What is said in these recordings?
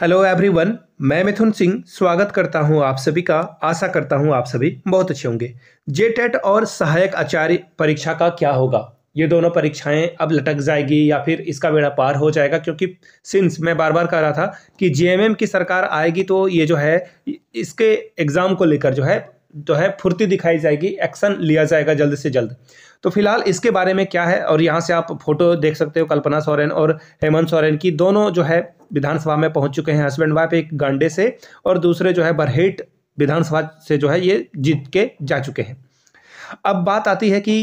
hello everyone मैं मिथुन सिंह स्वागत करता हूं आप सभी का आशा करता हूं आप सभी बहुत अच्छे होंगे जे टेट e और सहायक आचार्य परीक्षा का क्या होगा ये दोनों परीक्षाएं अब लटक जाएगी या फिर इसका बेड़ा पार हो जाएगा क्योंकि सिंस मैं बार बार कह रहा था कि जेएमएम की सरकार आएगी तो ये जो है इसके एग्ज़ाम को लेकर जो है जो है फुर्ती दिखाई जाएगी एक्शन लिया जाएगा जल्द से जल्द तो फिलहाल इसके बारे में क्या है और यहाँ से आप फोटो देख सकते हो कल्पना सोरेन और हेमंत सोरेन की दोनों जो है विधानसभा में पहुंच चुके हैं हस्बैंड वाइफ एक गांडे से और दूसरे जो है बरहेट विधानसभा से जो है ये जीत के जा चुके हैं अब बात आती है कि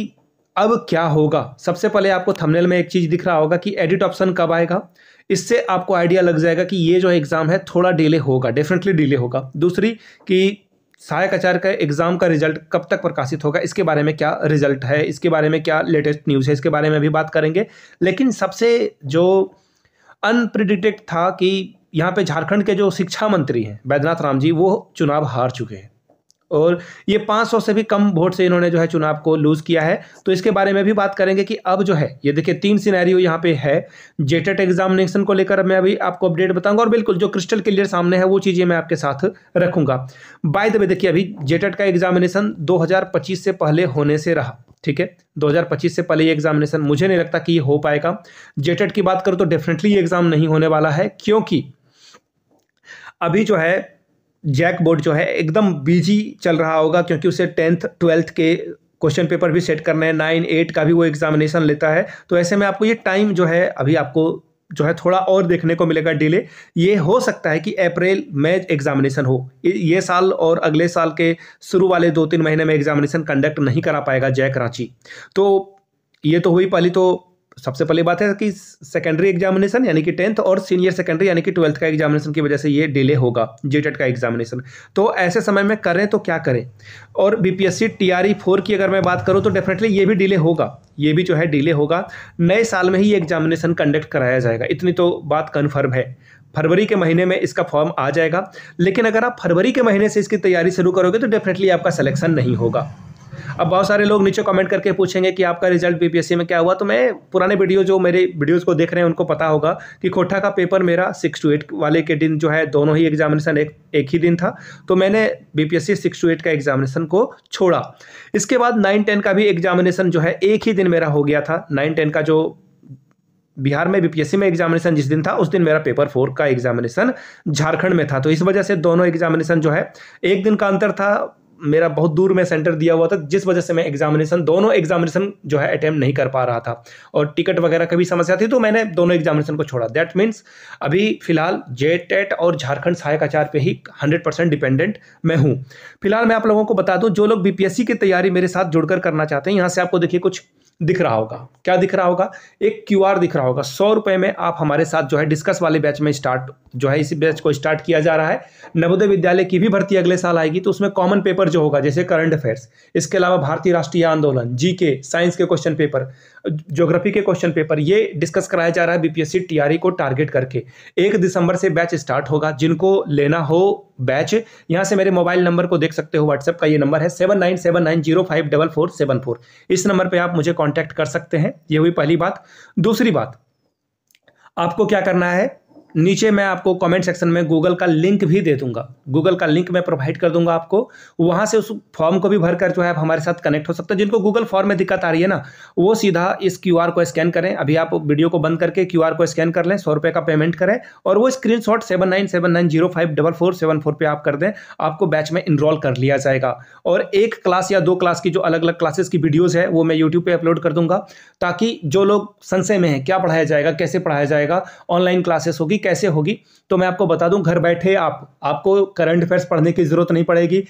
अब क्या होगा सबसे पहले आपको थंबनेल में एक चीज़ दिख रहा होगा कि एडिट ऑप्शन कब आएगा इससे आपको आइडिया लग जाएगा कि ये जो एग्ज़ाम है थोड़ा डिले होगा डेफिनेटली डिले होगा दूसरी कि सहायक आचार्य का एग्ज़ाम का रिजल्ट कब तक प्रकाशित होगा इसके बारे में क्या रिजल्ट है इसके बारे में क्या लेटेस्ट न्यूज़ है इसके बारे में भी बात करेंगे लेकिन सबसे जो अनप्रिडिक्टेड था कि यहाँ पे झारखंड के जो शिक्षा मंत्री हैं बैद्यनाथ राम जी वो चुनाव हार चुके हैं और ये 500 से भी कम वोट से इन्होंने जो है चुनाव को लूज़ किया है तो इसके बारे में भी बात करेंगे कि अब जो है ये देखिए तीन सिनेरियो यहाँ पे है जेटेट एग्जामिनेशन e को लेकर मैं अभी आपको अपडेट बताऊंगा और बिल्कुल जो क्रिस्टल क्लियर सामने है वो चीज़ें मैं आपके साथ रखूंगा बाय द वे देखिए अभी जेटेट e का एग्जामिनेशन दो से पहले होने से रहा ठीक है 2025 से पहले ये एग्जामिनेशन मुझे नहीं लगता कि ये हो पाएगा जेटेड e की बात करूँ तो डेफिनेटली ये एग्ज़ाम नहीं होने वाला है क्योंकि अभी जो है जैक बोर्ड जो है एकदम बिजी चल रहा होगा क्योंकि उसे टेंथ ट्वेल्थ के क्वेश्चन पेपर भी सेट करने हैं नाइन एट का भी वो एग्जामिनेशन लेता है तो ऐसे में आपको ये टाइम जो है अभी आपको जो है थोड़ा और देखने को मिलेगा डिले ये हो सकता है कि अप्रैल में एग्जामिनेशन हो ये साल और अगले साल के शुरू वाले दो तीन महीने में एग्जामिनेशन कंडक्ट नहीं करा पाएगा जय कराची तो ये तो हुई पहली तो सबसे पहली बात है कि सेकेंडरी एग्जामिनेशन यानी कि टेंथ और सीनियर सेकेंडरी यानी कि ट्वेल्थ का एग्जामिनेशन की वजह से ये डिले होगा जेटेड e का एग्जामिनेशन तो ऐसे समय में करें तो क्या करें और बीपीएससी टीआरई फोर की अगर मैं बात करूँ तो डेफिनेटली ये भी डिले होगा ये भी जो है डिले होगा नए साल में ही एग्जामिनेशन कंडक्ट कराया जाएगा इतनी तो बात कन्फर्म है फरवरी के महीने में इसका फॉर्म आ जाएगा लेकिन अगर आप फरवरी के महीने से इसकी तैयारी शुरू करोगे तो डेफिनेटली आपका सिलेक्शन नहीं होगा अब बहुत सारे लोग नीचे कमेंट करके पूछेंगे कि आपका रिजल्ट बीपीएससी में क्या हुआ तो मैं पुराने वीडियो जो मेरे वीडियोस को देख रहे हैं उनको पता होगा कि खोटा का पेपर मेरा सिक्स टू एट वाले के दिन जो है दोनों ही एग्जामिनेशन एक एक ही दिन था तो मैंने B P six two eight का एग्जामिनेशन को छोड़ा इसके बाद नाइन टेन का भी एग्जामिनेशन जो है एक ही दिन मेरा हो गया था नाइन टेन का जो बिहार में बीपीएससी में एग्जामिनेशन जिस दिन था उस दिन मेरा पेपर फोर का एग्जामिनेशन झारखंड में था तो इस वजह से दोनों एग्जामिनेशन जो है एक दिन का अंतर था मेरा बहुत दूर में सेंटर दिया हुआ था जिस वजह से मैं एग्जामिनेशन दोनों एग्जामिनेशन जो है अटैम्प्ट नहीं कर पा रहा था और टिकट वगैरह का भी समस्या थी तो मैंने दोनों एग्जामिनेशन को छोड़ा दैट मीन्स अभी फिलहाल जे टेट और झारखंड सहायक आचार पर ही हंड्रेड परसेंट डिपेंडेंट मैं हूँ फिलहाल मैं आप लोगों को बता दूँ जो लोग बी की तैयारी मेरे साथ जुड़कर करना चाहते हैं यहाँ से आपको देखिए कुछ दिख रहा होगा क्या दिख रहा होगा एक क्यूआर दिख रहा होगा सौ रुपये में आप हमारे साथ जो है डिस्कस वाले बैच में स्टार्ट जो है इसी बैच को स्टार्ट किया जा रहा है नवोदय विद्यालय की भी भर्ती अगले साल आएगी तो उसमें कॉमन पेपर जो होगा जैसे करंट अफेयर्स इसके अलावा भारतीय राष्ट्रीय आंदोलन जीके साइंस के क्वेश्चन पेपर ज्योग्राफी के क्वेश्चन पेपर ये डिस्कस कराया जा रहा है बीपीएससी टीआरई को टारगेट करके एक दिसंबर से बैच स्टार्ट होगा जिनको लेना हो बैच यहाँ से मेरे मोबाइल नंबर को देख सकते हो व्हाट्सएप का ये नंबर है seven nine seven nine zero five double four seven four इस नंबर पर आप मुझे कॉन्टैक्ट कॉन्टैक्ट कर सकते हैं ये हुई पहली बात दूसरी बात आपको क्या करना है नीचे मैं आपको कमेंट सेक्शन में गूगल का लिंक भी दे दूंगा गूगल का लिंक मैं प्रोवाइड कर दूंगा आपको वहां से उस फॉर्म को भी भरकर जो है आप हमारे साथ कनेक्ट हो सकते हैं जिनको गूगल फॉर्म में दिक्कत आ रही है ना वो सीधा इस क्यू को स्कैन करें अभी आप वीडियो को बंद करके क्यू को स्कैन कर लें सौ का पेमेंट करें और वो स्क्रीन शॉट पे आप कर दें आपको बैच में इनरोल कर लिया जाएगा और एक क्लास या दो क्लास की जो अलग अलग क्लासेस की वीडियोज़ है वो मैं यूट्यूब पर अपलोड कर दूंगा ताकि जो लोग संशय में हैं क्या पढ़ाया जाएगा कैसे पढ़ाया जाएगा ऑनलाइन क्लासेस होगी कैसे होगी तो मैं आपको बता दूं घर बैठे आप आपको करंट अफेयर्स पढ़ने की ज़रूरत नहीं पड़ेगी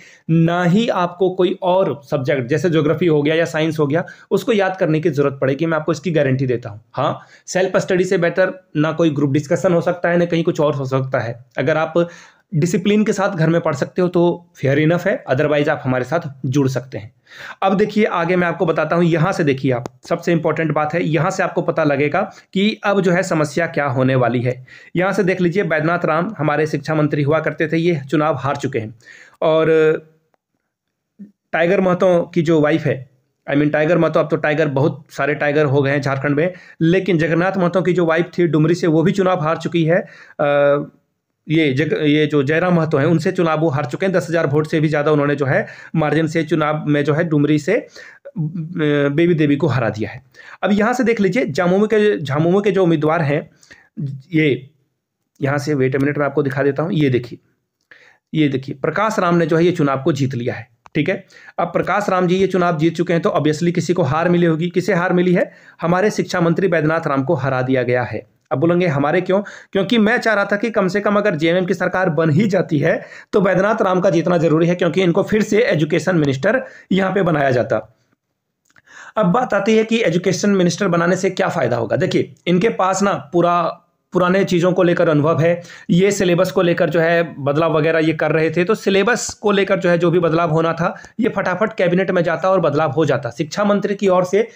ना ही आपको कोई और सब्जेक्ट जैसे ज्योग्राफी हो गया या साइंस हो गया उसको याद करने की ज़रूरत पड़ेगी मैं आपको इसकी गारंटी देता हूँ हाँ सेल्फ स्टडी से बेटर ना कोई ग्रुप डिस्कशन हो सकता है ना कहीं कुछ और हो सकता है अगर आप डिसिप्लिन के साथ घर में पढ़ सकते हो तो फेयर इनफ है अदरवाइज आप हमारे साथ जुड़ सकते हैं अब देखिए आगे मैं आपको बताता हूँ यहाँ से देखिए आप सबसे इंपॉर्टेंट बात है यहाँ से आपको पता लगेगा कि अब जो है समस्या क्या होने वाली है यहाँ से देख लीजिए बैद्यनाथ राम हमारे शिक्षा मंत्री हुआ करते थे ये चुनाव हार चुके हैं और टाइगर महतो की जो वाइफ है I I mean mean, Tiger Mahto अब तो टाइगर बहुत सारे टाइगर हो गए हैं झारखंड में लेकिन जगन्नाथ महतो की जो वाइफ थी डुमरी से वो भी चुनाव हार चुकी है आ, ये जग ये जो जयराम महतो हैं उनसे चुनाव वो हार चुके हैं दस हज़ार वोट से भी ज़्यादा उन्होंने जो है मार्जिन से चुनाव में जो है डुमरी से बेबी देवी को हरा दिया है अब यहाँ से देख लीजिए जामुमो के झामुमो के जो उम्मीदवार हैं ये यहाँ से वेट मिनट में आपको दिखा देता हूँ ये देखिए ये देखिए प्रकाश राम ने जो है ये चुनाव को जीत लिया है ठीक है अब प्रकाश राम जी ये चुनाव जीत चुके हैं तो ऑब्वियसली किसी को हार मिली होगी किसे हार मिली है हमारे शिक्षा मंत्री बैद्यनाथ राम को हरा दिया गया है अब बोलेंगे हमारे क्यों क्योंकि मैं चाह रहा था कि कम से कम अगर जेएमएम की सरकार बन ही जाती है तो बैद्यनाथ राम का जीतना जरूरी है क्योंकि इनको फिर से एजुकेशन मिनिस्टर यहाँ पे बनाया जाता अब बात आती है कि एजुकेशन मिनिस्टर बनाने से क्या फ़ायदा होगा देखिए इनके पास ना पूरा पुराने चीज़ों को लेकर अनुभव है ये सिलेबस को लेकर जो है बदलाव वगैरह ये कर रहे थे तो सिलेबस को लेकर जो है जो भी बदलाव होना था ये फटाफट कैबिनेट में जाता और बदलाव हो जाता शिक्षा मंत्री की ओर से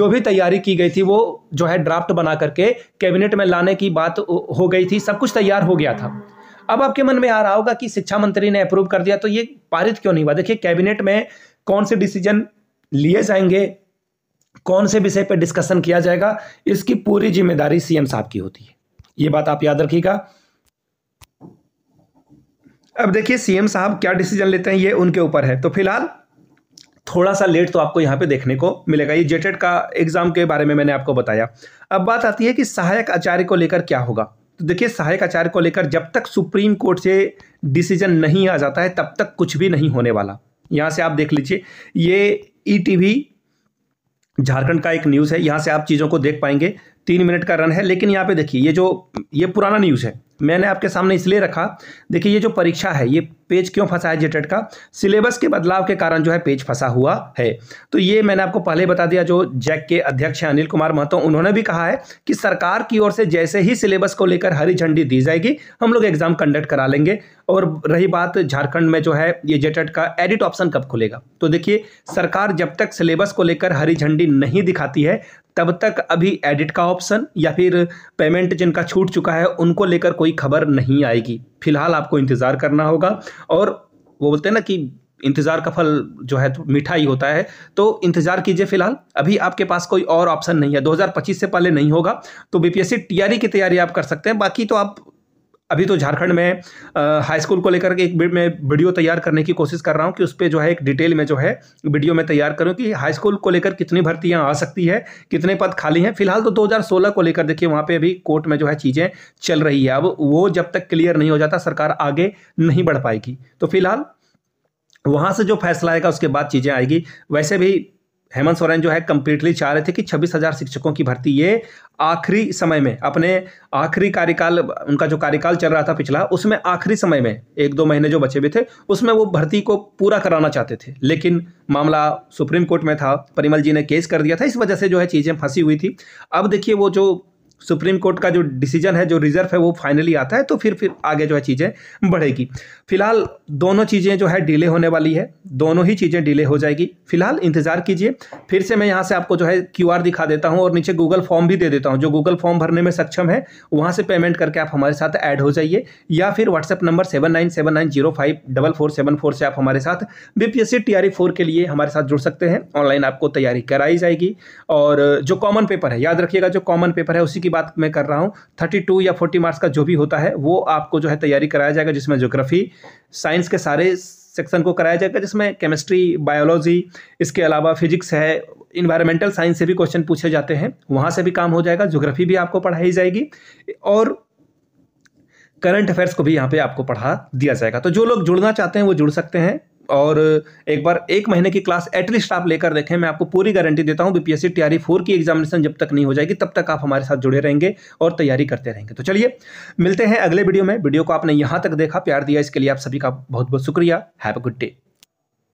जो भी तैयारी की गई थी वो जो है ड्राफ्ट बना करके कैबिनेट में लाने की बात हो गई थी सब कुछ तैयार हो गया था अब आपके मन में आ रहा होगा कि शिक्षा मंत्री ने अप्रूव कर दिया तो ये पारित क्यों नहीं हुआ देखिए कैबिनेट में कौन से डिसीजन लिए जाएंगे कौन से विषय पर डिस्कशन किया जाएगा इसकी पूरी जिम्मेदारी सीएम साहब की होती है ये बात आप याद रखिएगा अब देखिए सीएम साहब क्या डिसीजन लेते हैं ये उनके ऊपर है तो फिलहाल थोड़ा सा लेट तो आपको यहाँ पे देखने को मिलेगा ये जेटेड e का एग्जाम के बारे में मैंने आपको बताया अब बात आती है कि सहायक आचार्य को लेकर क्या होगा तो देखिए सहायक आचार्य को लेकर जब तक सुप्रीम कोर्ट से डिसीजन नहीं आ जाता है तब तक कुछ भी नहीं होने वाला यहाँ से आप देख लीजिए ये ई e झारखंड का एक न्यूज़ है यहाँ से आप चीज़ों को देख पाएंगे तीन मिनट का रन है लेकिन यहाँ पे देखिए ये जो ये पुराना न्यूज़ है मैंने आपके सामने इसलिए रखा देखिए ये जो परीक्षा है ये पेज क्यों फंसा है जेटेट का सिलेबस के बदलाव के कारण जो है पेज फंसा हुआ है तो ये मैंने आपको पहले बता दिया जो जैक के अध्यक्ष हैं अनिल कुमार महतो उन्होंने भी कहा है कि सरकार की ओर से जैसे ही सिलेबस को लेकर हरी झंडी दी जाएगी हम लोग एग्जाम कंडक्ट करा लेंगे और रही बात झारखंड में जो है ये जेटेट का एडिट ऑप्शन कब खुलेगा तो देखिए सरकार जब तक सिलेबस को लेकर हरी झंडी नहीं दिखाती है तब तक अभी एडिट का ऑप्शन या फिर पेमेंट जिनका छूट चुका है उनको लेकर कोई खबर नहीं आएगी फिलहाल आपको इंतज़ार करना होगा और वो बोलते हैं ना कि इंतज़ार का फल जो है तो मीठा ही होता है तो इंतज़ार कीजिए फिलहाल अभी आपके पास कोई और ऑप्शन नहीं है 2025 से पहले नहीं होगा तो बीपीएससी पी की तैयारी आप कर सकते हैं बाकी तो आप अभी तो झारखंड में हाई स्कूल को लेकर के एक मैं वीडियो तैयार करने की कोशिश कर रहा हूँ कि उस पर जो है एक डिटेल में जो है वीडियो में तैयार करूँ कि हाई स्कूल को लेकर कितनी भर्तियाँ आ सकती है कितने पद खाली हैं फिलहाल तो 2016 को लेकर देखिए वहाँ पे अभी कोर्ट में जो है चीज़ें चल रही है अब वो जब तक क्लियर नहीं हो जाता सरकार आगे नहीं बढ़ पाएगी तो फिलहाल वहाँ से जो फैसला आएगा उसके बाद चीज़ें आएगी वैसे भी हेमंत सोरेन जो है कंप्लीटली चाह रहे थे कि छब्बीस हजार शिक्षकों की भर्ती ये आखिरी समय में अपने आखिरी कार्यकाल उनका जो कार्यकाल चल रहा था पिछला उसमें आखिरी समय में एक दो महीने जो बचे हुए थे उसमें वो भर्ती को पूरा कराना चाहते थे लेकिन मामला सुप्रीम कोर्ट में था परिमल जी ने केस कर दिया था इस वजह से जो है चीज़ें फंसी हुई थी अब देखिए वो जो सुप्रीम कोर्ट का जो डिसीजन है जो रिजर्व है वो फाइनली आता है तो फिर फिर आगे जो है चीज़ें बढ़ेगी फिलहाल दोनों चीज़ें जो है डिले होने वाली है दोनों ही चीज़ें डिले हो जाएगी फिलहाल इंतज़ार कीजिए फिर से मैं यहाँ से आपको जो है क्यू दिखा देता हूँ और नीचे गूगल फॉर्म भी दे देता हूँ जो गूगल फॉर्म भरने में सक्षम है वहाँ से पेमेंट करके आप हमारे साथ ऐड हो जाइए या फिर WhatsApp number seven nine seven nine zero five double four seven four से आप हमारे साथ B P S C T four के लिए हमारे साथ जुड़ सकते हैं ऑनलाइन आपको तैयारी कराई जाएगी और जो कॉमन पेपर है याद रखिएगा जो कॉमन पेपर है उसी की की बात मैं कर रहा हूँ थर्टी टू या फोर्टी मार्क्स का जो भी होता है वो आपको जो है तैयारी कराया जाएगा जिसमें जोग्राफी साइंस के सारे सेक्शन को कराया जाएगा जिसमें केमिस्ट्री बायोलॉजी इसके अलावा फिजिक्स है इन्वायरमेंटल साइंस से भी क्वेश्चन पूछे जाते हैं वहाँ से भी काम हो जाएगा जोग्राफी भी आपको पढ़ाई जाएगी और करंट अफेयर्स को भी यहाँ पे आपको पढ़ा दिया जाएगा तो जो लोग जुड़ना चाहते हैं वो जुड़ सकते हैं और एक बार एक महीने की क्लास एटलीस्ट आप लेकर देखें मैं आपको पूरी गारंटी देता हूँ बीपीएससी टीआरई फोर की एग्जामिनेशन जब तक नहीं हो जाएगी तब तक आप हमारे साथ जुड़े रहेंगे और तैयारी करते रहेंगे तो चलिए मिलते हैं अगले वीडियो में वीडियो को आपने यहाँ तक देखा प्यार दिया इसके लिए आप सभी का बहुत बहुत शुक्रिया हैव अ गुड डे